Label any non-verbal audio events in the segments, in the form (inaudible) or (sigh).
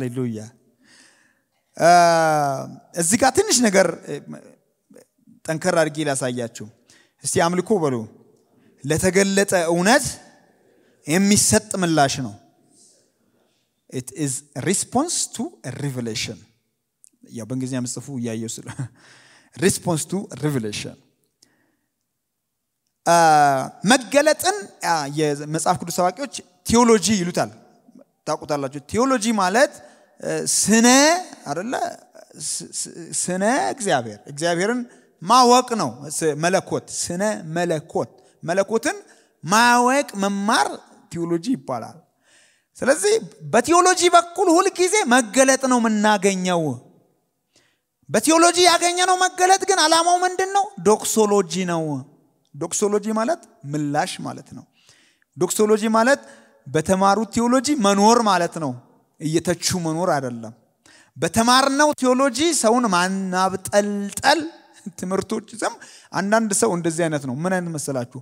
ሃሌሉያ። እዚ ጋር ትንሽ ነገር ጠንከር አድርጌ ላሳያችሁ። እስቲ አምልኮ በሉ ለተገለጠ እውነት የሚሰጥ ምላሽ ነው። ሪስፖንስ ቱ ሪቨሌሽን። ያው በእንግሊዝኛ መጽፉ እያየው ስለ ሪስፖንስ ቱ ሪቨሌሽን መገለጥን የመጽሐፍ ቅዱስ ሰባቂዎች ቴዎሎጂ ይሉታል። ታቁታላቸው ቴዎሎጂ ማለት ስነ አደለ ስነ እግዚአብሔር እግዚአብሔርን ማወቅ ነው መለኮት ስነ መለኮት መለኮትን ማወቅ መማር ቲዎሎጂ ይባላል ስለዚህ በቲዎሎጂ በኩል ሁልጊዜ መገለጥ ነው የምናገኘው በቲዎሎጂ ያገኘነው መገለጥ ግን አላማው ምንድን ነው ዶክሶሎጂ ነው ዶክሶሎጂ ማለት ምላሽ ማለት ነው ዶክሶሎጂ ማለት በተማሩት ቲዎሎጂ መኖር ማለት ነው እየተቹ መኖር አይደለም። በተማርነው ቴዎሎጂ ሰውን ማናብጠልጠል ትምህርቶች ስም አንዳንድ ሰው እንደዚህ አይነት ነው። ምን አይነት መሰላችሁ?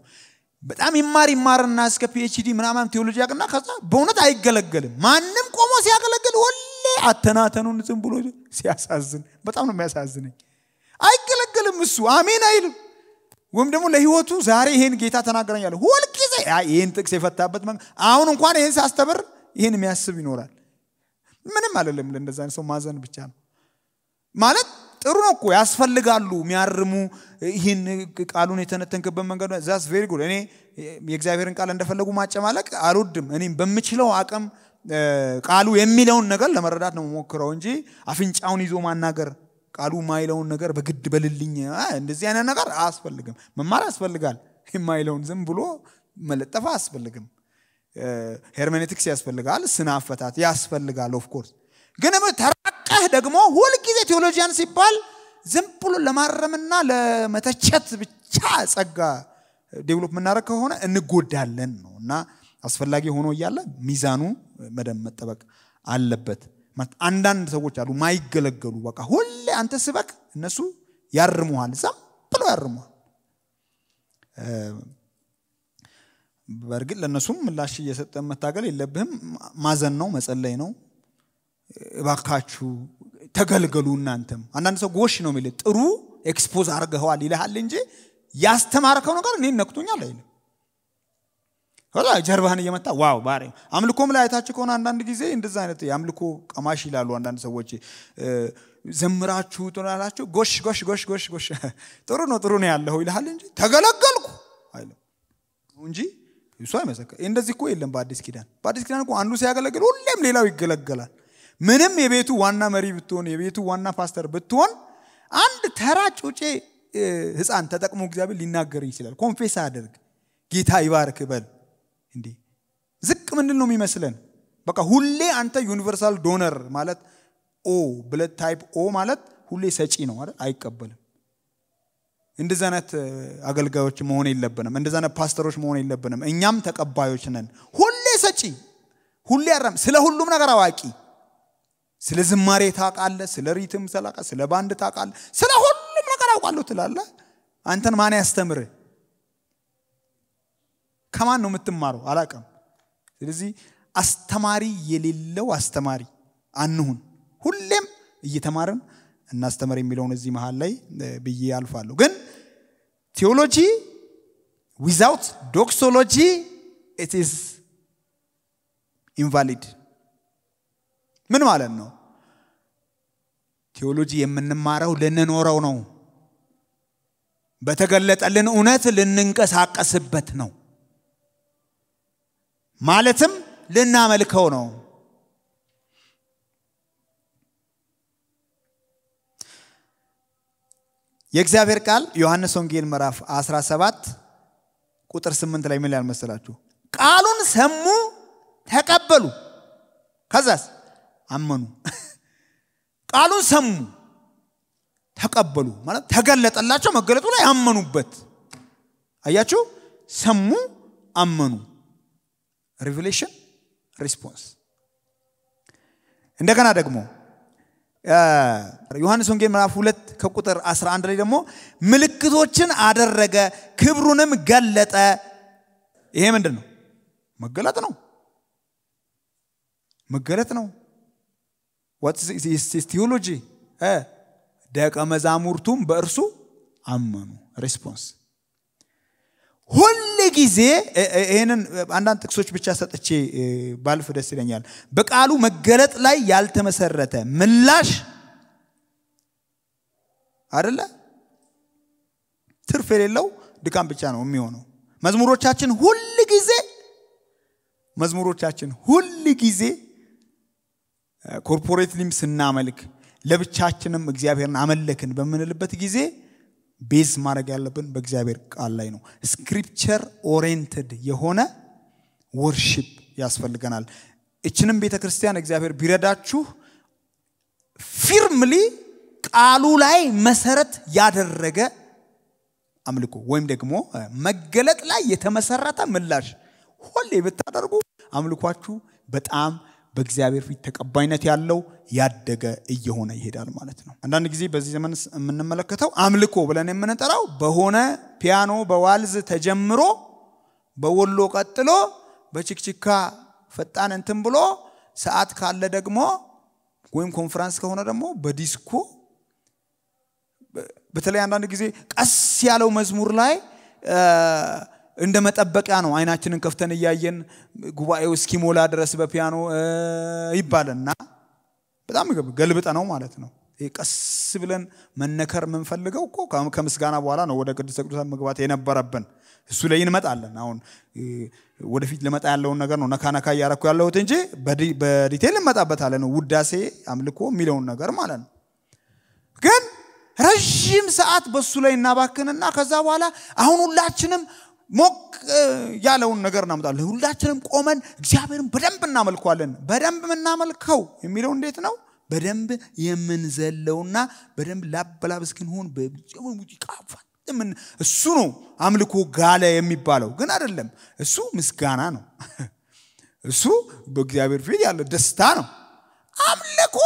በጣም ይማር ይማርና እስከ ፒኤችዲ ምናምን ቴዎሎጂ ያቅና ከዛ በእውነት አይገለገልም። ማንም ቆሞ ሲያገለግል ወሌ አተናተኑን ዝም ብሎ ሲያሳዝን፣ በጣም ነው የሚያሳዝነኝ። አይገለገልም እሱ አሜን አይልም። ወይም ደግሞ ለህይወቱ ዛሬ ይሄን ጌታ ተናገረኛለ ሁልጊዜ ይህን ጥቅስ የፈታበት አሁን እንኳን ይህን ሳስተምር ይህን የሚያስብ ይኖራል። ምንም አይደለም። ለእንደዛ ሰው ማዘን ብቻ ነው ማለት ጥሩ ነው እኮ ያስፈልጋሉ የሚያርሙ ይህን ቃሉን የተነተንክበት መንገድ ዛስ ቬሪ ጉድ። እኔ የእግዚአብሔርን ቃል እንደፈለጉ ማጨማለቅ አልወድም። እኔም በምችለው አቅም ቃሉ የሚለውን ነገር ለመረዳት ነው ሞክረው እንጂ አፍንጫውን ይዞ ማናገር ቃሉ ማይለውን ነገር በግድ በልልኝ እንደዚህ አይነት ነገር አያስፈልግም። መማር ያስፈልጋል። የማይለውን ዝም ብሎ መለጠፍ አያስፈልግም። ሄርሜኔቲክስ ያስፈልጋል፣ ስነ አፈታት ያስፈልጋል። ኦፍኮርስ ግን ተራቀህ ደግሞ ሁልጊዜ ቴዎሎጂያን ሲባል ዝም ብሎ ለማረምና ለመተቸት ብቻ ጸጋ ዴቨሎፕ የምናደረግ ከሆነ እንጎዳለን ነው እና አስፈላጊ ሆኖ እያለ ሚዛኑ መደም መጠበቅ አለበት። አንዳንድ ሰዎች አሉ ማይገለገሉ፣ በቃ ሁሌ አንተ ስበክ እነሱ ያርሙሃል፣ ዛም ብሎ ያርሙሃል። በእርግጥ ለእነሱም ምላሽ እየሰጠ መታገል የለብህም። ማዘን ነው፣ መጸለይ ነው። እባካችሁ ተገልገሉ። እናንተም አንዳንድ ሰው ጎሽ ነው የሚል ጥሩ ኤክስፖዝ አርገኸዋል ይልሃል እንጂ ያስተማርከው ነገር እኔ ነክቶኛል አይል ጀርባህን እየመጣ ዋው ባሪ አምልኮም ላይ አይታችሁ ከሆነ አንዳንድ ጊዜ እንደዛ አይነት የአምልኮ ቀማሽ ይላሉ አንዳንድ ሰዎች ዘምራችሁ ትላላችሁ። ጎሽ ጎሽ ጎሽ ጎሽ ጎሽ ጥሩ ነው ጥሩ ነው ያለው ይልሃል እንጂ ተገለገልኩ አይልም እንጂ እሱ አይመሰክር። እንደዚህ እኮ የለም በአዲስ ኪዳን። በአዲስ ኪዳን እኮ አንዱ ሲያገለግል ሁሌም ሌላው ይገለገላል። ምንም የቤቱ ዋና መሪ ብትሆን፣ የቤቱ ዋና ፓስተር ብትሆን፣ አንድ ተራ ጩጬ ህፃን ተጠቅሞ እግዚአብሔር ሊናገር ይችላል። ኮንፌስ አደርግ ጌታ ይባርክ በል እንዴ። ዝቅ ምንድን ነው የሚመስለን? በቃ ሁሌ አንተ ዩኒቨርሳል ዶነር ማለት ኦ ብለህ ታይፕ ኦ ማለት ሁሌ ሰጪ ነው አይቀበልም። እንደዚህ አይነት አገልጋዮች መሆን የለብንም። እንደዚ አይነት ፓስተሮች መሆን የለብንም። እኛም ተቀባዮች ነን። ሁሌ ሰጪ፣ ሁሌ ያረም፣ ስለ ሁሉም ነገር አዋቂ፣ ስለ ዝማሬ ታቃለ ስለ ሪትም ታውቃ፣ ስለ ባንድ ታቃለ ስለ ሁሉም ነገር አውቃለሁ ትላለ አንተን ማን ያስተምር ከማን ነው የምትማረው? አላቀም ስለዚህ አስተማሪ የሌለው አስተማሪ አንሁን። ሁሌም እየተማርን እናስተምር የሚለውን እዚህ መሀል ላይ ብዬ አልፋለሁ ግን theology ዊዛውት doxology it ኢንቫሊድ ምን ማለት ነው ቴዎሎጂ የምንማረው ልንኖረው ነው በተገለጠልን እውነት ልንንቀሳቀስበት ነው ማለትም ልናመልከው ነው የእግዚአብሔር ቃል ዮሐንስ ወንጌል ምዕራፍ 17 ቁጥር 8 ላይ ምን ይላል ቃሉን ሰሙ፣ ተቀበሉ፣ ከዛስ አመኑ። (laughs) ቃሉን ሰሙ፣ ተቀበሉ ማለት ተገለጠላቸው። መገለጡ ላይ አመኑበት። አያችሁ፣ ሰሙ፣ አመኑ። ሪቪሌሽን ሪስፖንስ። እንደገና ደግሞ ዮሐንስ ወንጌል ምዕራፍ ሁለት ከቁጥር 11 ላይ ደግሞ ምልክቶችን አደረገ፣ ክብሩንም ገለጠ። ይሄ ምንድን ነው? መገለጥ ነው። መገለጥ ነው። ቲዮሎጂ ደቀ መዛሙርቱም በእርሱ አመኑ። ሪስፖንስ ሁሉ ጊዜ ይህንን አንዳንድ ጥቅሶች ብቻ ሰጥቼ ባልፍ ደስ ይለኛል። በቃሉ መገለጥ ላይ ያልተመሰረተ ምላሽ አደለ ትርፍ የሌለው ድካም ብቻ ነው የሚሆነው። መዝሙሮቻችን ሁል ጊዜ መዝሙሮቻችን ሁል ጊዜ ኮርፖሬትሊም ስናመልክ ለብቻችንም እግዚአብሔርን አመለክን በምንልበት ጊዜ ቤዝ ማድረግ ያለብን በእግዚአብሔር ቃል ላይ ነው። ስክሪፕቸር ኦሪየንትድ የሆነ ወርሺፕ ያስፈልገናል። እችንም ቤተ ክርስቲያን እግዚአብሔር ቢረዳችሁ ፊርምሊ ቃሉ ላይ መሰረት ያደረገ አምልኮ ወይም ደግሞ መገለጥ ላይ የተመሰረተ ምላሽ ሆሌ ብታደርጉ አምልኳችሁ በጣም በእግዚአብሔር ፊት ተቀባይነት ያለው ያደገ እየሆነ ይሄዳል ማለት ነው። አንዳንድ ጊዜ በዚህ ዘመን የምንመለከተው አምልኮ ብለን የምንጠራው በሆነ ፒያኖ በዋልዝ ተጀምሮ በወሎ ቀጥሎ በችክችካ ፈጣን እንትን ብሎ ሰዓት ካለ ደግሞ ወይም ኮንፈረንስ ከሆነ ደግሞ በዲስኮ በተለይ አንዳንድ ጊዜ ቀስ ያለው መዝሙር ላይ እንደ መጠበቂያ ነው። አይናችንን ከፍተን እያየን ጉባኤው እስኪሞላ ድረስ በፒያኖ ይባልና በጣም ገልብጠ ነው ማለት ነው። ቀስ ብለን መነከር የምንፈልገው እኮ ከምስጋና በኋላ ነው ወደ ቅድስተ ቅዱሳን መግባት የነበረብን። እሱ ላይ እንመጣለን። አሁን ወደፊት ልመጣ ያለውን ነገር ነው ነካ ነካ እያረኩ ያለሁት እንጂ በዲቴል እንመጣበታለን። ውዳሴ አምልኮ የሚለውን ነገር ማለት ነው። ግን ረዥም ሰዓት በሱ ላይ እናባክንና ከዛ በኋላ አሁን ሁላችንም ሞቅ ያለውን ነገር እናመጣለን። ሁላችንም ቆመን እግዚአብሔርን በደንብ እናመልከዋለን። በደንብ የምናመልከው የሚለው እንዴት ነው? በደንብ የምንዘለውና በደንብ ላበላብ እስክንሆን እሱ ነው አምልኮ ጋለ የሚባለው ግን አይደለም። እሱ ምስጋና ነው። (laughs) እሱ በእግዚአብሔር ፊት ያለ ደስታ ነው። አምልኮ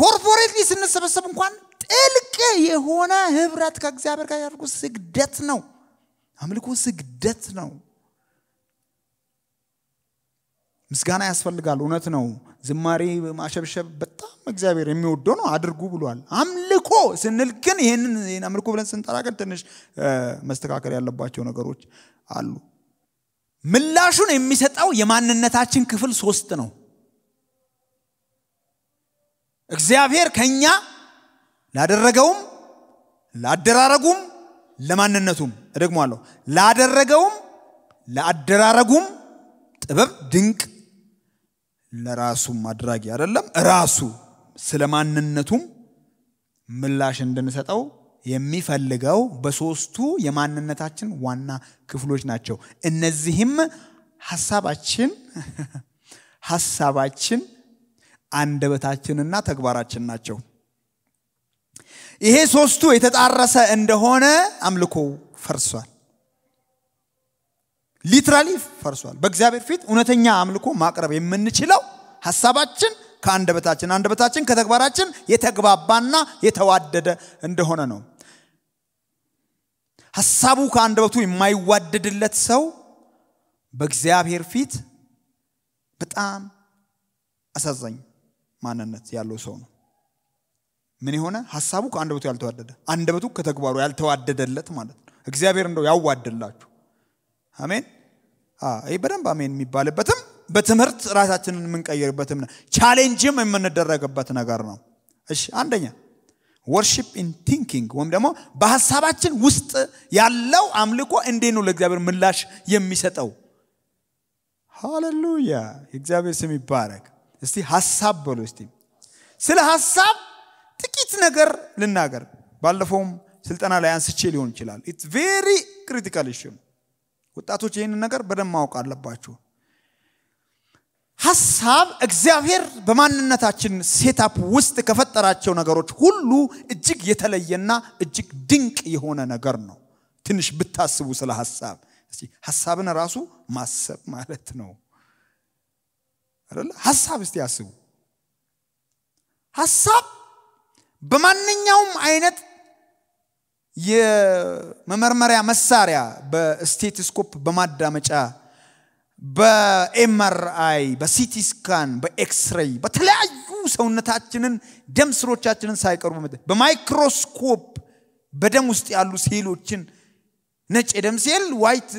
ኮርፖሬትሊ ስንሰበሰብ እንኳን ጥልቅ የሆነ ህብረት ከእግዚአብሔር ጋር ያደርጉ ስግደት ነው። አምልኮ ስግደት ነው። ምስጋና ያስፈልጋል። እውነት ነው። ዝማሬ ማሸብሸብ በጣም እግዚአብሔር የሚወደው ነው፣ አድርጉ ብሏል። አምልኮ ስንል ግን ይህንን አምልኮ ብለን ስንጠራ ግን ትንሽ መስተካከል ያለባቸው ነገሮች አሉ። ምላሹን የሚሰጠው የማንነታችን ክፍል ሶስት ነው። እግዚአብሔር ከኛ ላደረገውም ላደራረጉም ለማንነቱም እደግማለሁ፣ ላደረገውም ለአደራረጉም ጥበብ ድንቅ ለራሱም አድራጊ አይደለም ራሱ ስለ ማንነቱም ምላሽ እንድንሰጠው የሚፈልገው በሶስቱ የማንነታችን ዋና ክፍሎች ናቸው። እነዚህም ሀሳባችን ሀሳባችን አንደበታችንና ተግባራችን ናቸው። ይሄ ሶስቱ የተጣረሰ እንደሆነ አምልኮ ፈርሷል። ሊትራሊ ፈርሷል። በእግዚአብሔር ፊት እውነተኛ አምልኮ ማቅረብ የምንችለው ሀሳባችን ከአንደበታችን አንደበታችን ከተግባራችን የተግባባና የተዋደደ እንደሆነ ነው። ሀሳቡ ከአንደበቱ የማይዋደድለት ሰው በእግዚአብሔር ፊት በጣም አሳዛኝ ማንነት ያለው ሰው ነው። ምን የሆነ ሀሳቡ ከአንደበቱ ያልተዋደደ አንደበቱ ከተግባሩ ያልተዋደደለት ማለት ነው። እግዚአብሔር እንደው ያዋድላችሁ። አሜን። ይህ በደንብ አሜን የሚባልበትም በትምህርት ራሳችንን የምንቀይርበትም ቻሌንጅም የምንደረግበት ነገር ነው። እሺ አንደኛ ወርሺፕ ኢን ቲንኪንግ ወይም ደግሞ በሀሳባችን ውስጥ ያለው አምልኮ እንዴ ነው ለእግዚአብሔር ምላሽ የሚሰጠው? ሃሌሉያ! የእግዚአብሔር ስም ይባረክ። እስቲ ሀሳብ በሉ እስቲ ስለ ሀሳብ ጥቂት ነገር ልናገር። ባለፈውም ስልጠና ላይ አንስቼ ሊሆን ይችላል። ኢትስ ቬሪ ክሪቲካል ኢሹ። ወጣቶች ይህንን ነገር በደንብ ማወቅ አለባችሁ። ሀሳብ እግዚአብሔር በማንነታችን ሴታፕ ውስጥ ከፈጠራቸው ነገሮች ሁሉ እጅግ የተለየና እጅግ ድንቅ የሆነ ነገር ነው። ትንሽ ብታስቡ ስለ ሀሳብ ሀሳብን ራሱ ማሰብ ማለት ነው ሀሳብ እስቲ ያስቡ ሀሳብ በማንኛውም አይነት የመመርመሪያ መሳሪያ በስቴትስኮፕ፣ በማዳመጫ፣ በኤምአርአይ፣ በሲቲ ስካን፣ በኤክስሬይ በተለያዩ ሰውነታችንን ደም ስሮቻችንን ሳይቀርቡ በማይክሮስኮፕ በደም ውስጥ ያሉ ሴሎችን ነጭ የደም ሴል ዋይት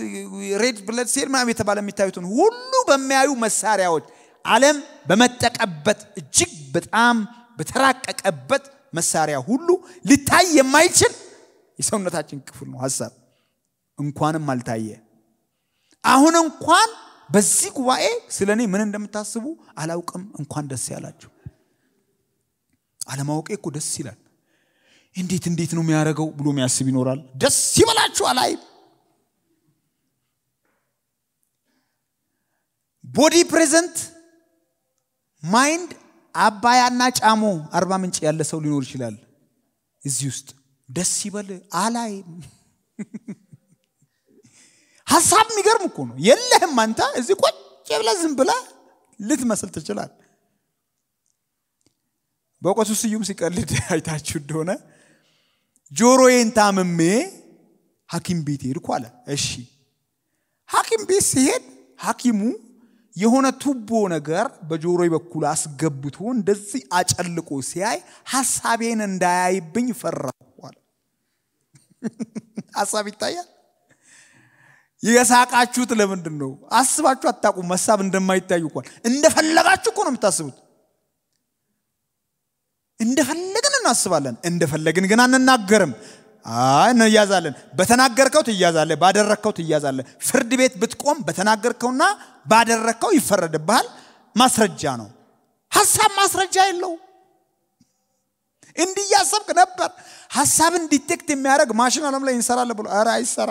ሬድ ብለድ ሴል ምናም የተባለ የሚታዩትን ሁሉ በሚያዩ መሳሪያዎች አለም በመጠቀበት እጅግ በጣም በተራቀቀበት መሳሪያ ሁሉ ሊታይ የማይችል የሰውነታችን ክፍል ነው ሀሳብ። እንኳንም አልታየ። አሁን እንኳን በዚህ ጉባኤ ስለ እኔ ምን እንደምታስቡ አላውቅም። እንኳን ደስ ያላችሁ። አለማወቄ እኮ ደስ ይላል። እንዴት እንዴት ነው የሚያደርገው ብሎ የሚያስብ ይኖራል። ደስ ይበላችሁ አላይ ቦዲ ፕሬዘንት ማይንድ አባያና ጫሞ አርባ ምንጭ ያለ ሰው ሊኖር ይችላል። እዚህ ውስጥ ደስ ይበል አላይ (laughs) ሀሳብ የሚገርም እኮ ነው። የለህም አንተ እዚህ ቆጭ ብለ ዝም ብለህ ልትመስል ትችላል። በእውቀቱ ስዩም ሲቀልድ (laughs) አይታችሁ እንደሆነ ጆሮዬን ታምሜ ሀኪም ቤት ሄድኩ አለ። እሺ ሀኪም ቤት ሲሄድ ሀኪሙ የሆነ ቱቦ ነገር በጆሮ በኩል አስገብቶ እንደዚህ አጨልቆ ሲያይ ሀሳቤን እንዳያይብኝ ፈራኋል። ሀሳብ ይታያል። የሳቃችሁት ለምንድን ነው? አስባችሁ አታውቁም። ሀሳብ እንደማይታዩ ኳል እንደፈለጋችሁ እኮ ነው የምታስቡት። እንደፈለግን እናስባለን፣ እንደፈለግን ግን አንናገርም። አይ እንያዛለን። በተናገርከው ትያዛለህ፣ ባደረግከው ትያዛለህ። ፍርድ ቤት ብትቆም በተናገርከውና ባደረግከው ይፈረድብሃል። ማስረጃ ነው። ሀሳብ ማስረጃ የለው። እንዲያሰብክ ነበር። ሀሳብን ዲቴክት የሚያደርግ ማሽን አለም ላይ እንሰራለን ብሎ ኧረ አይሰራ።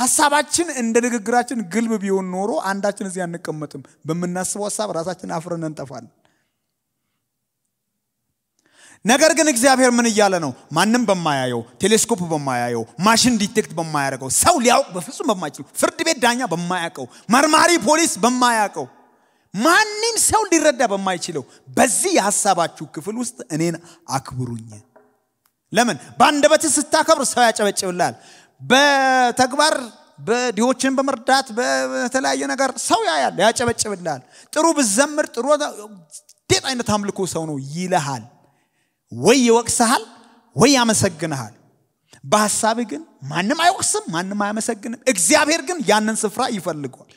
ሀሳባችን እንደ ንግግራችን ግልብ ቢሆን ኖሮ አንዳችን እዚህ አንቀመጥም። በምናስበው ሀሳብ ራሳችን አፍረን እንጠፋለን። ነገር ግን እግዚአብሔር ምን እያለ ነው? ማንም በማያየው ቴሌስኮፕ በማያየው ማሽን ዲቴክት በማያደርገው ሰው ሊያውቅ በፍጹም በማይችለው ፍርድ ቤት ዳኛ በማያውቀው መርማሪ ፖሊስ በማያውቀው ማንም ሰው ሊረዳ በማይችለው በዚህ የሀሳባችሁ ክፍል ውስጥ እኔን አክብሩኝ። ለምን? በአንደበትህ ስታከብር ሰው ያጨበጭብላል። በተግባር በድሆችን በመርዳት በተለያየ ነገር ሰው ያያል፣ ያጨበጭብላል። ጥሩ ብዘምር ጥሩ እንዴት አይነት አምልኮ ሰው ነው ይልሃል። ወይ ይወቅስሃል ወይ ያመሰግንሃል። በሐሳብ ግን ማንም አይወቅስም፣ ማንም አያመሰግንም። እግዚአብሔር ግን ያንን ስፍራ ይፈልገዋል።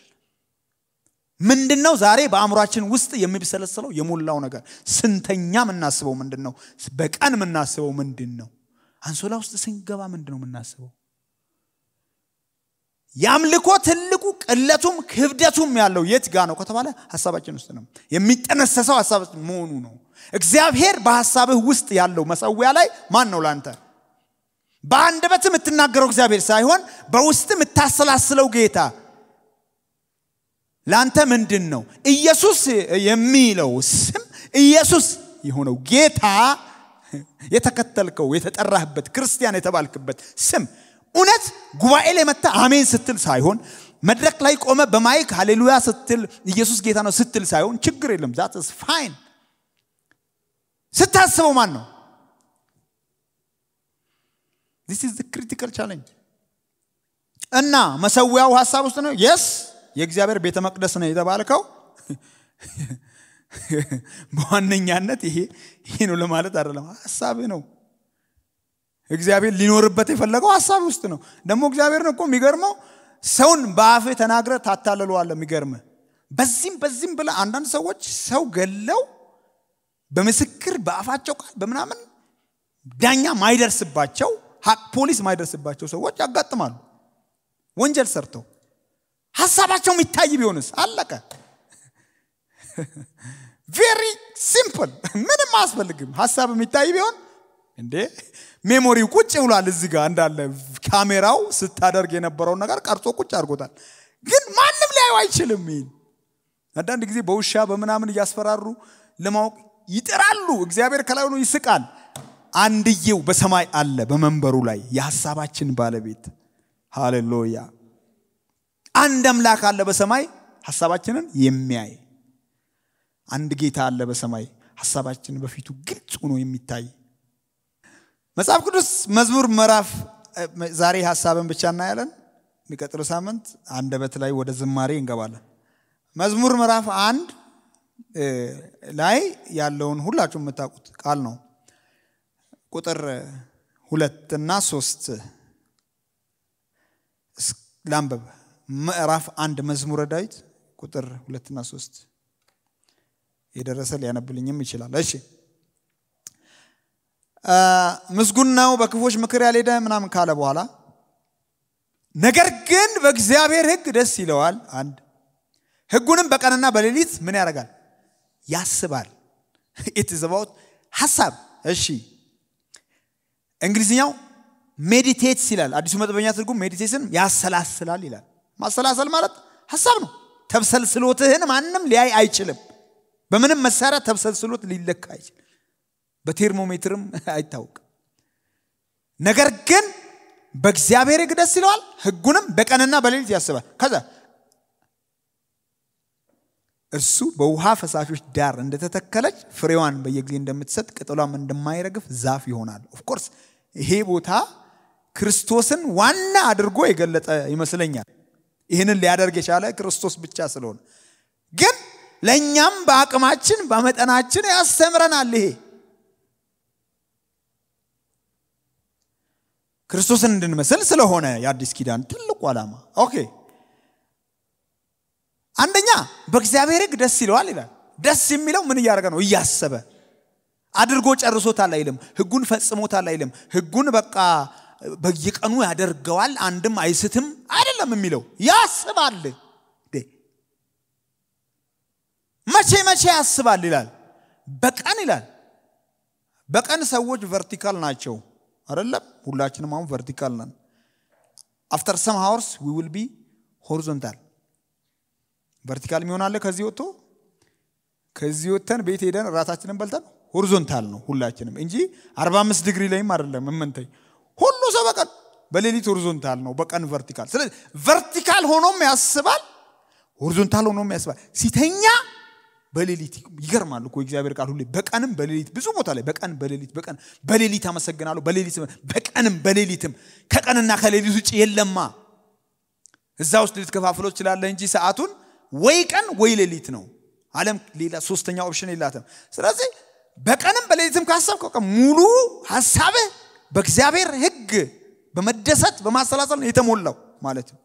ምንድን ነው ዛሬ በአእምሯችን ውስጥ የሚብሰለሰለው የሞላው ነገር? ስንተኛ የምናስበው ምንድን ነው? በቀን የምናስበው ምንድን ነው? አንሶላ ውስጥ ስንገባ ምንድን ነው የምናስበው? የአምልኮ ትልቁ ቅለቱም ክብደቱም ያለው የት ጋ ነው ከተባለ ሀሳባችን ውስጥ ነው። የሚጠነሰሰው ሀሳብ መሆኑ ነው። እግዚአብሔር በሐሳብህ ውስጥ ያለው መሰዊያ ላይ ማን ነው ላንተ? በአንደበት የምትናገረው እግዚአብሔር ሳይሆን በውስጥ የምታሰላስለው ጌታ ላንተ ምንድን ነው? ኢየሱስ የሚለው ስም ኢየሱስ የሆነው ጌታ የተከተልከው የተጠራህበት ክርስቲያን የተባልክበት ስም እውነት ጉባኤ ላይ መታ አሜን ስትል ሳይሆን መድረክ ላይ ቆመ በማይክ ሃሌሉያ ስትል ኢየሱስ ጌታ ነው ስትል ሳይሆን ችግር የለም ዛትስ ፋይን ስታስበው ማን ነው? ዚስ ኢዝ ክሪቲካል ቻሌንጅ እና መሰዊያው ሀሳብ ውስጥ ነው። የስ የእግዚአብሔር ቤተ መቅደስ ነው የተባልከው። (laughs) በዋነኛነት ይሄ ይሄ ነው ለማለት አይደለም፣ ሀሳብ ነው። እግዚአብሔር ሊኖርበት የፈለገው ሀሳብ ውስጥ ነው። ደግሞ እግዚአብሔር ነው እኮ የሚገርመው ሰውን በአፌ ተናግረ ታታልለዋለ። የሚገርም በዚህም በዚህም ብለ አንዳንድ ሰዎች ሰው ገለው በምስክር በአፋቸው ቃል በምናምን ዳኛ ማይደርስባቸው ሀቅ ፖሊስ ማይደርስባቸው ሰዎች ያጋጥማሉ። ወንጀል ሰርተው ሀሳባቸው የሚታይ ቢሆንስ አለቀ። ቬሪ (laughs) ሲምፕል፣ ምንም አያስፈልግም። ሀሳብ የሚታይ ቢሆን እንዴ ሜሞሪው ቁጭ ብሏል። እዚ ጋር እንዳለ ካሜራው ስታደርግ የነበረውን ነገር ቀርጾ ቁጭ አድርጎታል። ግን ማንም ሊያዩ አይችልም። ይህን አንዳንድ ጊዜ በውሻ በምናምን እያስፈራሩ ለማወቅ ይጥራሉ፣ እግዚአብሔር ከላይ ሆኖ ይስቃል። አንድዬው በሰማይ አለ በመንበሩ ላይ የሀሳባችን ባለቤት ሃሌሉያ። አንድ አምላክ አለ በሰማይ ሀሳባችንን የሚያይ አንድ ጌታ አለ በሰማይ ሀሳባችን በፊቱ ግልጽ ሆኖ የሚታይ መጽሐፍ ቅዱስ መዝሙር ምዕራፍ ዛሬ ሀሳብን ብቻ እናያለን። የሚቀጥለው ሳምንት አንደበት ላይ ወደ ዝማሬ እንገባለን። መዝሙር ምዕራፍ አንድ ላይ ያለውን ሁላችሁ የምታውቁት ቃል ነው። ቁጥር ሁለትና ሶስት ላንበብ። ምዕራፍ አንድ መዝሙረ ዳዊት ቁጥር ሁለትና ሶስት የደረሰ ሊያነብልኝም ይችላል። እሺ ምስጉን ነው በክፎች ምክር ያልሄደ ምናምን ካለ በኋላ ነገር ግን በእግዚአብሔር ህግ ደስ ይለዋል። አንድ ህጉንም በቀንና በሌሊት ምን ያደርጋል? ያስባል። ኢት አባውት እሺ እንግሊዝኛው ሜዲቴትስ ይላል። አዲሱ መጥበኛ ትርጉም ሜዲቴትን ያሰላስላል ይላል። ማሰላሰል ማለት ሀሳብ ነው። ተብሰልስሎትህን ማንም ሊያይ አይችልም። በምንም መሳሪያ ተብሰልስሎት ሊለካ አይችልም። በቴርሞሜትርም (laughs) አይታወቅም። ነገር ግን በእግዚአብሔር ሕግ ደስ ይለዋል፣ ህጉንም በቀንና በሌሊት ያስባል። ከዛ እርሱ በውሃ ፈሳሾች ዳር እንደተተከለች ፍሬዋን በየጊዜ እንደምትሰጥ ቅጠሏም እንደማይረግፍ ዛፍ ይሆናል። ኦፍኮርስ ይሄ ቦታ ክርስቶስን ዋና አድርጎ የገለጠ ይመስለኛል። ይህንን ሊያደርግ የቻለ ክርስቶስ ብቻ ስለሆነ ግን ለእኛም በአቅማችን በመጠናችን ያስተምረናል። ይሄ ክርስቶስን እንድንመስል ስለሆነ የአዲስ ኪዳን ትልቁ ዓላማ ኦኬ አንደኛ በእግዚአብሔር ህግ ደስ ይለዋል ይላል። ደስ የሚለው ምን እያደረገ ነው? እያሰበ አድርጎ ጨርሶታል አይልም። ህጉን ፈጽሞታል አይልም። ህጉን በቃ በየቀኑ ያደርገዋል፣ አንድም አይስትም አይደለም የሚለው ያስባል። መቼ መቼ ያስባል ይላል። በቀን ይላል። በቀን ሰዎች ቨርቲካል ናቸው አይደለም? ሁላችንም አሁን ቨርቲካል ነን። አፍተር ሰም ሃወርስ ዊ ዊል ቢ ሆሪዞንታል ቨርቲካል የሚሆን አለ ከዚህ ወጥቶ ከዚህ ወጥተን ቤት ሄደን ራታችንን በልተን ሆሪዞንታል ነው ሁላችንም እንጂ 45 ዲግሪ ላይም አይደለም። እምንተኝ ሁሉ ሰው በቀን በሌሊት ሆሪዞንታል ነው፣ በቀን ቨርቲካል። ስለዚህ ቨርቲካል ሆኖም ያስባል፣ ሆሪዞንታል ሆኖም ያስባል። ሲተኛ በሌሊት ይገርማል እኮ እግዚአብሔር ቃል ሁሌ በቀንም በሌሊት ብዙ ቦታ ላይ በቀን በሌሊት በቀን በሌሊት አመሰግናለሁ፣ በሌሊት በቀንም በሌሊትም ከቀንና ከሌሊት ውጭ የለማ። እዛ ውስጥ ልትከፋፍለው ትችላለህ እንጂ ሰዓቱን ወይ ቀን ወይ ሌሊት ነው። አለም ሌላ ሶስተኛ ኦፕሽን የላትም። ስለዚህ በቀንም በሌሊትም ካሰብክ ሙሉ ሀሳብህ በእግዚአብሔር ህግ በመደሰት በማሰላሰል የተሞላው ማለት ነው።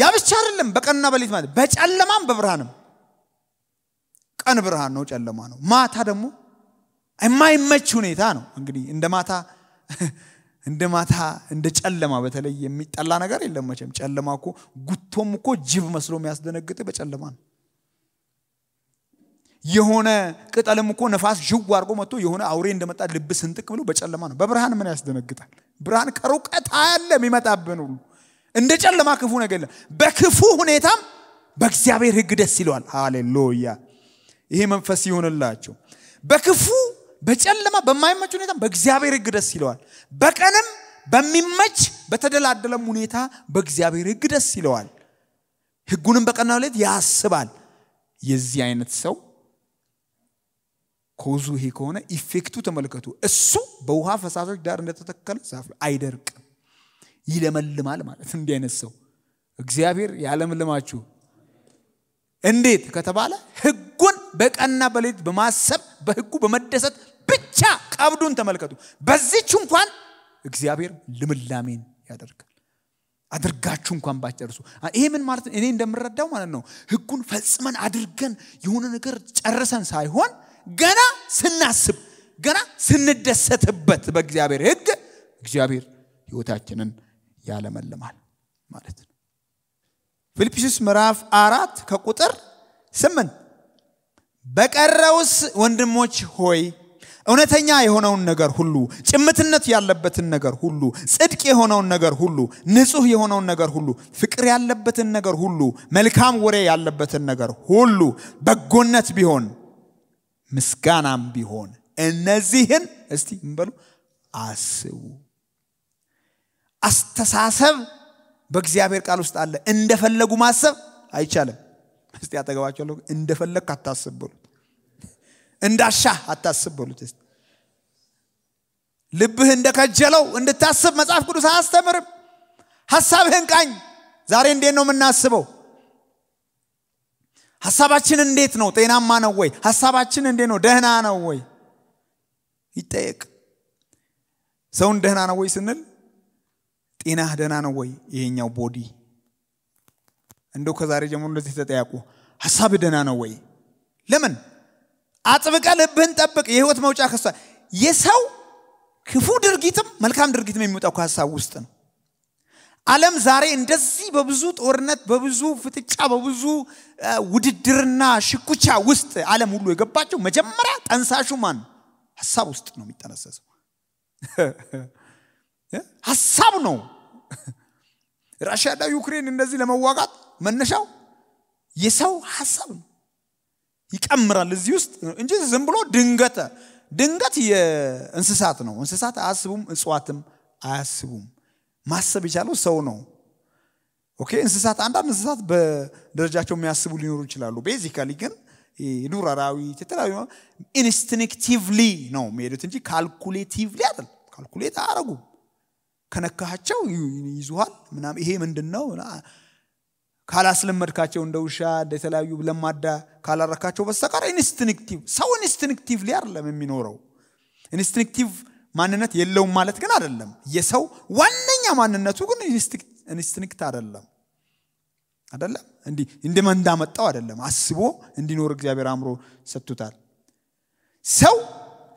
ያ ብቻ አይደለም። በቀንና በሌት ማለት በጨለማም በብርሃንም ቀን ብርሃን ነው፣ ጨለማ ነው። ማታ ደግሞ የማይመች ሁኔታ ነው። እንግዲህ እንደ ማታ እንደ ማታ እንደ ጨለማ በተለይ የሚጠላ ነገር የለም መቼም። ጨለማ እኮ ጉቶም እኮ ጅብ መስሎ የሚያስደነግጥ በጨለማ ነው። የሆነ ቅጠልም እኮ ነፋስ ዥው አድርጎ መጥቶ የሆነ አውሬ እንደመጣ ልብ ስንጥቅ ብሎ በጨለማ ነው። በብርሃን ምን ያስደነግጣል? ብርሃን ከሩቀት አያለ የሚመጣብን ሁሉ እንደ ጨለማ ክፉ ነገር የለም። በክፉ ሁኔታም በእግዚአብሔር ህግ ደስ ይለዋል። ሃሌሉያ! ይሄ መንፈስ ይሆንላቸው። በክፉ በጨለማ በማይመች ሁኔታ በእግዚአብሔር ህግ ደስ ይለዋል። በቀንም በሚመች በተደላደለም ሁኔታ በእግዚአብሔር ህግ ደስ ይለዋል። ህጉንም በቀና ሌት ያስባል። የዚህ አይነት ሰው ኮዙ ይሄ ከሆነ ኢፌክቱ ተመልከቱ። እሱ በውሃ ፈሳሾች ዳር እንደተተከለ ዛፍ አይደርቅም፣ ይለመልማል ማለት እንዲህ አይነት ሰው እግዚአብሔር ያለምልማችሁ። እንዴት ከተባለ ህጉን በቀና በሌት በማሰብ በህጉ በመደሰት ብቻ ቀብዱን ተመልከቱ። በዚች እንኳን እግዚአብሔር ልምላሜን ያደርጋል። አድርጋችሁ እንኳን ባጨርሱ ይሄ ምን ማለት ነው? እኔ እንደምረዳው ማለት ነው ህጉን ፈጽመን አድርገን የሆነ ነገር ጨርሰን ሳይሆን ገና ስናስብ ገና ስንደሰትበት በእግዚአብሔር ህግ እግዚአብሔር ህይወታችንን ያለመልማል ማለት ነው። ፊልጵስዩስ ምዕራፍ አራት ከቁጥር ስምንት በቀረውስ ወንድሞች ሆይ እውነተኛ የሆነውን ነገር ሁሉ፣ ጭምትነት ያለበትን ነገር ሁሉ፣ ጽድቅ የሆነውን ነገር ሁሉ፣ ንጹህ የሆነውን ነገር ሁሉ፣ ፍቅር ያለበትን ነገር ሁሉ፣ መልካም ወሬ ያለበትን ነገር ሁሉ፣ በጎነት ቢሆን ምስጋናም ቢሆን እነዚህን እስቲ ምበሉ አስቡ። አስተሳሰብ በእግዚአብሔር ቃል ውስጥ አለ። እንደፈለጉ ማሰብ አይቻልም። እስቲ ያጠገባቸው እንደፈለግ ካታስብ በሉት እንዳሻ አታስብ በሉት ልብህ እንደከጀለው እንድታስብ መጽሐፍ ቅዱስ አያስተምርም ሀሳብህን ቃኝ ዛሬ እንዴት ነው የምናስበው ሀሳባችን እንዴት ነው ጤናማ ነው ወይ ሀሳባችን እንዴት ነው ደህና ነው ወይ ይጠየቅ ሰውን ደህና ነው ወይ ስንል ጤናህ ደህና ነው ወይ ይሄኛው ቦዲ እንደው ከዛሬ ጀምሮ እንደዚህ ተጠያቁ ሀሳብ ደህና ነው ወይ ለምን አጥብቀ ልብህን ጠብቅ፣ የህይወት መውጫ ከሷ። የሰው ክፉ ድርጊትም መልካም ድርጊትም የሚወጣው ከሀሳብ ውስጥ ነው። ዓለም ዛሬ እንደዚህ በብዙ ጦርነት፣ በብዙ ፍጥጫ፣ በብዙ ውድድርና ሽኩቻ ውስጥ ዓለም ሁሉ የገባቸው መጀመሪያ ጠንሳሹ ማን ሀሳብ ውስጥ ነው የሚጠነሰሰው። (laughs) ሀሳብ ነው። (laughs) ራሽያና ዩክሬን እንደዚህ ለመዋጋት መነሻው የሰው ሀሳብ ነው። ይጨምራል እዚህ ውስጥ እንጂ ዝም ብሎ ድንገት ድንገት የእንስሳት ነው። እንስሳት አያስቡም፣ እጽዋትም አያስቡም። ማሰብ የቻለው ሰው ነው። ኦኬ እንስሳት አንዳንድ እንስሳት በደረጃቸው የሚያስቡ ሊኖሩ ይችላሉ። ቤዚካሊ ግን የዱር አራዊት የተለያዩ ኢንስቲንክቲቭሊ ነው የሚሄዱት እንጂ ካልኩሌቲቭሊ አይደል። ካልኩሌት አያደርጉም። ከነካቸው ይዙሃል ምናምን ይሄ ምንድን ነው ካላስለመድካቸው እንደ ውሻ እንደ የተለያዩ ለማዳ ካላረካቸው በስተቀር ኢንስቲንክቲቭ ሰው ኢንስቲንክቲቭ አይደለም የሚኖረው። ኢንስቲንክቲቭ ማንነት የለውም ማለት ግን አይደለም። የሰው ዋነኛ ማንነቱ ግን ኢንስቲንክት አይደለም አይደለም እንዲህ እንደመ እንዳመጣው አይደለም። አስቦ እንዲኖር እግዚአብሔር አእምሮ ሰጥቶታል። ሰው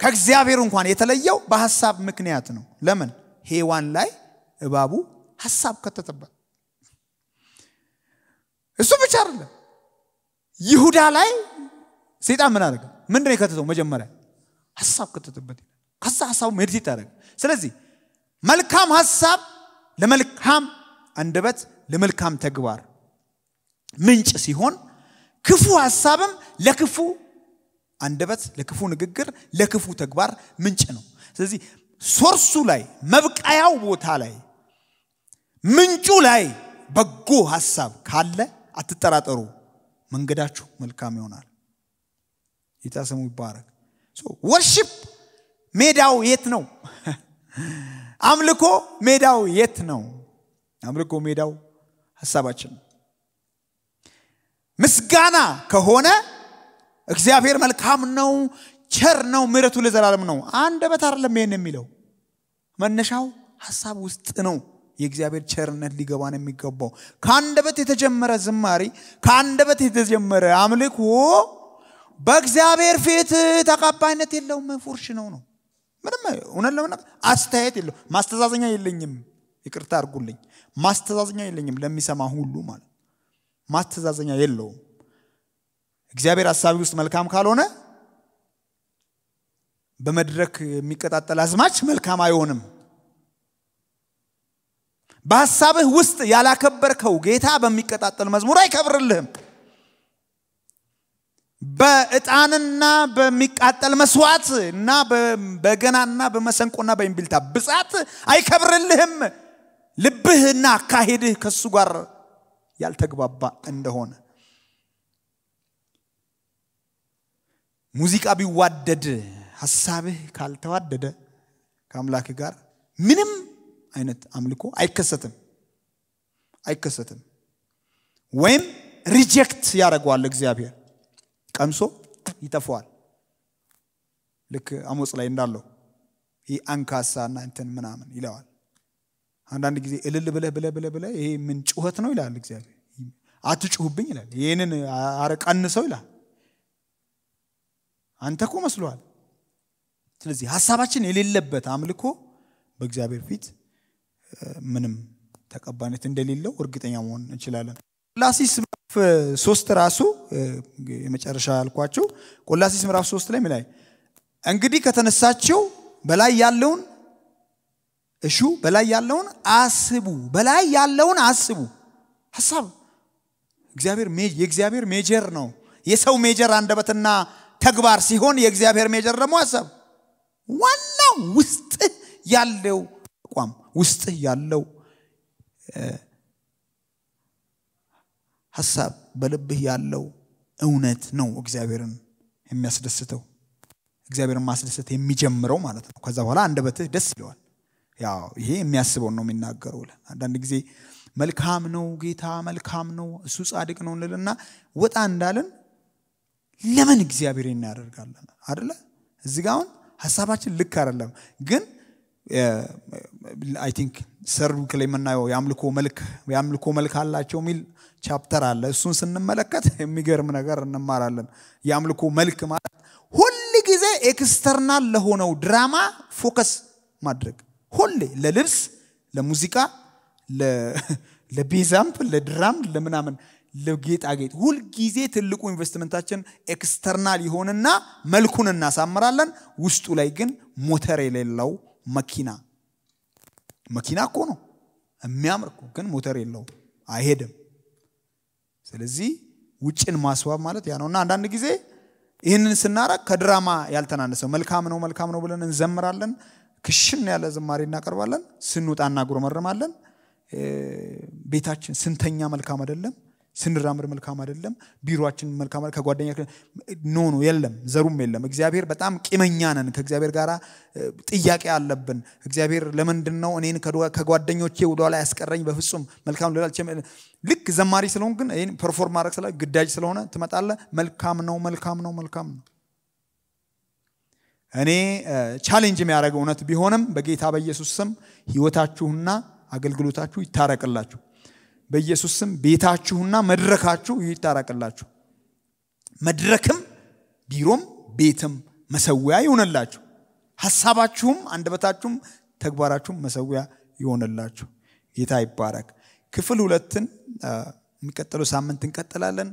ከእግዚአብሔር እንኳን የተለየው በሀሳብ ምክንያት ነው። ለምን? ሄዋን ላይ እባቡ ሀሳብ ከተተበት። እሱ ብቻ አይደለም። ይሁዳ ላይ ሴጣን ምን አደረገ? ምንድ የከተተው? መጀመሪያ ሀሳብ ከተተበት። ከዛ ሀሳቡ ሜዲቴት አደረገ። ስለዚህ መልካም ሀሳብ ለመልካም አንደበት ለመልካም ተግባር ምንጭ ሲሆን ክፉ ሀሳብም ለክፉ አንደበት፣ ለክፉ ንግግር፣ ለክፉ ተግባር ምንጭ ነው። ስለዚህ ሶርሱ ላይ መብቃያው ቦታ ላይ ምንጩ ላይ በጎ ሀሳብ ካለ አትጠራጠሩ፣ መንገዳችሁ መልካም ይሆናል። ጌታ ስሙ ይባረክ። ወርሽፕ ሜዳው የት ነው? (laughs) አምልኮ ሜዳው የት ነው? አምልኮ ሜዳው ሀሳባችን ነው። ምስጋና ከሆነ እግዚአብሔር መልካም ነው፣ ቸር ነው፣ ምረቱ ለዘላለም ነው። በት አይደለም ይሄን የሚለው መነሻው ሀሳብ ውስጥ ነው። የእግዚአብሔር ቸርነት ሊገባን የሚገባው ከአንደበት የተጀመረ ዝማሬ ከአንደበት የተጀመረ አምልኮ በእግዚአብሔር ፊት ተቀባይነት የለውም። ፉርሽ ነው ነው። ምንም እውነት ለመና አስተያየት የለው። ማስተዛዘኛ የለኝም። ይቅርታ አድርጉልኝ። ማስተዛዘኛ የለኝም ለሚሰማ ሁሉ ማለት ማስተዛዘኛ የለውም። እግዚአብሔር አሳቢ ውስጥ መልካም ካልሆነ በመድረክ የሚቀጣጠል አዝማች መልካም አይሆንም። በሐሳብህ ውስጥ ያላከበርከው ጌታ በሚቀጣጠል መዝሙር አይከብርልህም። በእጣንና በሚቃጠል መስዋዕት እና በገናና በመሰንቆና በእምቢልታ ብጻት አይከብርልህም። ልብህና አካሄድህ ከሱ ጋር ያልተግባባ እንደሆነ ሙዚቃ ቢዋደድ ሐሳብህ ካልተዋደደ ከአምላክ ጋር ምንም አይነት አምልኮ አይከሰትም አይከሰትም ወይም ሪጀክት ያደረገዋል እግዚአብሔር ቀምሶ ይጠፈዋል ልክ አሞጽ ላይ እንዳለው ይህ እና እንትን ምናምን ይለዋል አንዳንድ ጊዜ እልል ብለ ብለ ብለ ብለ ይሄ ምን ጩኸት ነው ይላል እግዚአብሔር አትጩሁብኝ ይላል ይህንን አረ ሰው ይላል አንተ ኮ መስሏል ስለዚህ ሀሳባችን የሌለበት አምልኮ በእግዚአብሔር ፊት ምንም ተቀባይነት እንደሌለው እርግጠኛ መሆን እንችላለን። ቆላሲስ ምዕራፍ ሶስት ራሱ የመጨረሻ ያልኳቸው ቆላሲስ ምዕራፍ ሶስት ላይ ላይ እንግዲህ ከተነሳቸው በላይ ያለውን እሹ በላይ ያለውን አስቡ፣ በላይ ያለውን አስቡ። ሀሳብ እግዚአብሔር የእግዚአብሔር ሜጀር ነው። የሰው ሜጀር አንደበትና ተግባር ሲሆን የእግዚአብሔር ሜጀር ደግሞ ሀሳብ ዋናው ውስጥ ያለው አቋም ውስጥህ ያለው ሀሳብ በልብህ ያለው እውነት ነው እግዚአብሔርን የሚያስደስተው እግዚአብሔርን ማስደሰት የሚጀምረው ማለት ነው። ከዛ በኋላ አንድ በትህ ደስ ይለዋል። ያው ይሄ የሚያስበውን ነው የሚናገረው። አንዳንድ ጊዜ መልካም ነው ጌታ መልካም ነው እሱ ጻድቅ ነው እንልና ወጣ እንዳለን ለምን እግዚአብሔር እናያደርጋለን አደለ? እዚህ ጋ አሁን ሀሳባችን ልክ አይደለም፣ ግን አይ ቲንክ ሰርዱክ ላይ የምናየው የአምልኮ መልክ የአምልኮ መልክ አላቸው የሚል ቻፕተር አለ። እሱን ስንመለከት የሚገርም ነገር እንማራለን። የአምልኮ መልክ ማለት ሁል ጊዜ ኤክስተርናል ለሆነው ድራማ ፎከስ ማድረግ ሁሌ ለልብስ፣ ለሙዚቃ፣ (laughs) ለቤዛምፕ፣ ለድራም፣ ለምናምን ለጌጣጌጥ ሁልጊዜ ትልቁ ኢንቨስትመንታችን ኤክስተርናል ይሆንና መልኩን እናሳምራለን። ውስጡ ላይ ግን ሞተር የሌለው መኪና መኪና እኮ ነው የሚያምር እኮ ግን ሞተር የለው አይሄድም። ስለዚህ ውጭን ማስዋብ ማለት ያ ነው እና አንዳንድ ጊዜ ይህንን ስናረግ ከድራማ ያልተናነሰው መልካም ነው መልካም ነው ብለን እንዘምራለን። ክሽን ያለ ዝማሬ እናቀርባለን። ስንወጣ እናጉረመርማለን። ቤታችን ስንተኛ መልካም አይደለም። ስንራምድ መልካም አይደለም፣ ቢሮችን መልካም ከጓደኛ ኖ ኖ የለም፣ ዘሩም የለም። እግዚአብሔር በጣም ቂመኛ ነን። ከእግዚአብሔር ጋር ጥያቄ አለብን። እግዚአብሔር ለምንድን ነው እኔን ከጓደኞቼ ወደኋላ ያስቀረኝ? በፍጹም መልካም ልል ልክ ዘማሪ ስለሆን ግን ይህን ፐርፎርም ማድረግ ስለ ግዳጅ ስለሆነ ትመጣለ። መልካም ነው፣ መልካም ነው፣ መልካም ነው። እኔ ቻሌንጅ የሚያደርገው እውነት ቢሆንም በጌታ በኢየሱስ ስም ህይወታችሁና አገልግሎታችሁ ይታረቅላችሁ። በኢየሱስ ስም ቤታችሁና መድረካችሁ ይታረቅላችሁ። መድረክም ቢሮም ቤትም መሰዊያ ይሆንላችሁ። ሀሳባችሁም አንደበታችሁም ተግባራችሁም መሰዊያ ይሆንላችሁ። ጌታ ይባረክ። ክፍል ሁለትን የሚቀጥለው ሳምንት እንቀጥላለን።